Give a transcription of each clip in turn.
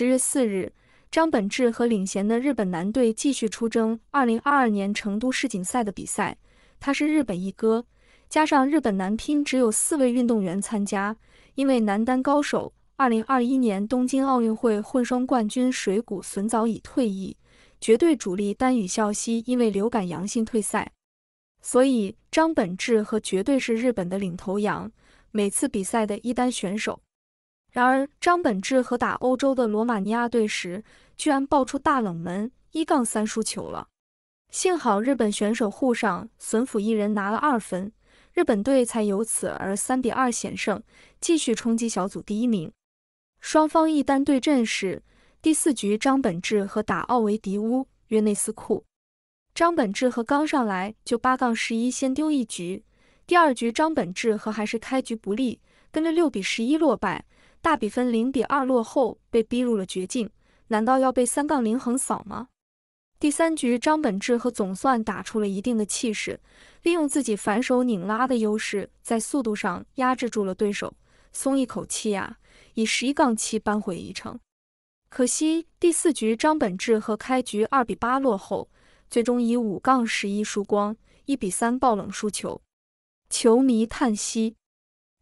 十月四日，张本智和领衔的日本男队继续出征二零二二年成都世锦赛的比赛。他是日本一哥，加上日本男乒只有四位运动员参加，因为男单高手二零二一年东京奥运会混双冠军水谷隼早已退役，绝对主力丹羽孝希因为流感阳性退赛，所以张本智和绝对是日本的领头羊，每次比赛的一单选手。然而，张本智和打欧洲的罗马尼亚队时，居然爆出大冷门，一杠三输球了。幸好日本选手沪上损辅一人拿了二分，日本队才由此而三比二险胜，继续冲击小组第一名。双方一单对阵时，第四局张本智和打奥维迪乌约内斯库，张本智和刚上来就八杠十一先丢一局。第二局张本智和还是开局不利，跟着六比十一落败。大比分零比二落后，被逼入了绝境，难道要被三杠零横扫吗？第三局张本智和总算打出了一定的气势，利用自己反手拧拉的优势，在速度上压制住了对手，松一口气呀，以十一杠七扳回一城。可惜第四局张本智和开局二比八落后，最终以五杠十一输光，一比三爆冷输球，球迷叹息，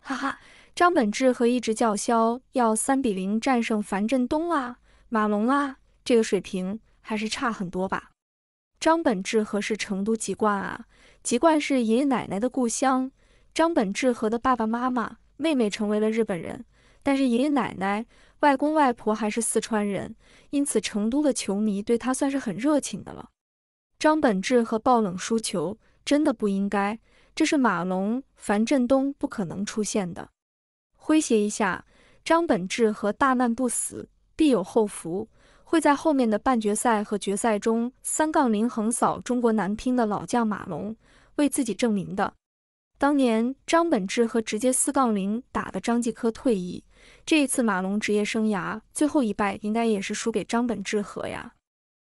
哈哈。张本智和一直叫嚣要三比零战胜樊振东啊，马龙啊，这个水平还是差很多吧。张本智和是成都籍贯啊，籍贯是爷爷奶奶的故乡。张本智和的爸爸妈妈、妹妹成为了日本人，但是爷爷奶奶、外公外婆还是四川人，因此成都的球迷对他算是很热情的了。张本智和爆冷输球真的不应该，这是马龙、樊振东不可能出现的。诙谐一下，张本智和大难不死必有后福，会在后面的半决赛和决赛中三杠零横扫中国男乒的老将马龙，为自己证明的。当年张本智和直接四杠零打的张继科退役，这一次马龙职业生涯最后一败应该也是输给张本智和呀。